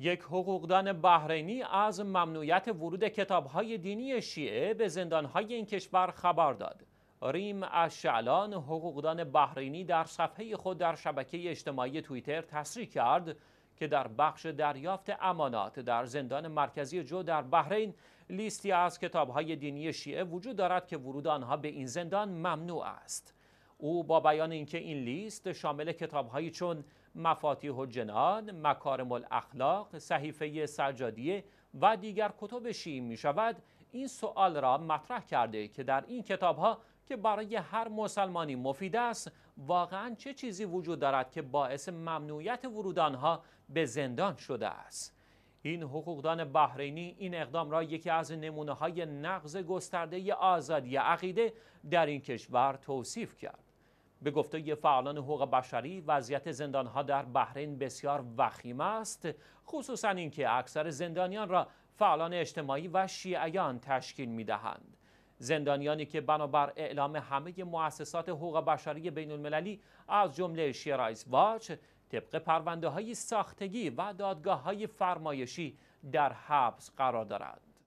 یک حقوقدان بحرینی از ممنوعیت ورود کتابهای دینی شیعه به زندانهای این کشور خبر داد. ریم اشعلان حقوقدان بحرینی در صفحه خود در شبکه اجتماعی توییتر تصریح کرد که در بخش دریافت امانات در زندان مرکزی جو در بحرین لیستی از کتابهای دینی شیعه وجود دارد که ورود آنها به این زندان ممنوع است. او با بیان اینکه این لیست شامل کتابهایی چون مفاتیح الجنان، مکارم الاخلاق، صحیفه سجادیه و دیگر کتب شیعی می شود این سوال را مطرح کرده که در این کتابها که برای هر مسلمانی مفید است واقعا چه چیزی وجود دارد که باعث ممنوعیت ورود آنها به زندان شده است این حقوقدان بحرینی این اقدام را یکی از نمونه های نقض گسترده آزادی عقیده در این کشور توصیف کرد به گفته فعالان حقوق بشری وضعیت زندانها در بحرین بسیار وخیم است خصوصا اینکه اکثر زندانیان را فعالان اجتماعی و شیعیان تشکیل می دهند. زندانیانی که بنابر اعلام همه مؤسسات حقوق بشری بین المللی از جمله شیرایز واچ طبق پرونده های ساختگی و دادگاه های فرمایشی در حبس قرار دارند.